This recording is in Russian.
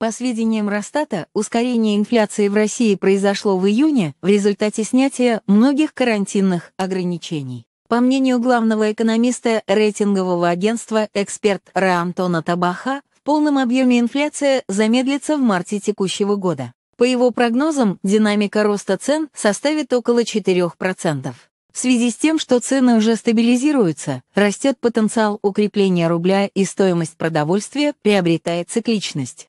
По сведениям Росстата, ускорение инфляции в России произошло в июне в результате снятия многих карантинных ограничений. По мнению главного экономиста рейтингового агентства «Эксперт» Ра Антона Табаха, в полном объеме инфляция замедлится в марте текущего года. По его прогнозам, динамика роста цен составит около 4%. В связи с тем, что цены уже стабилизируются, растет потенциал укрепления рубля и стоимость продовольствия приобретает цикличность.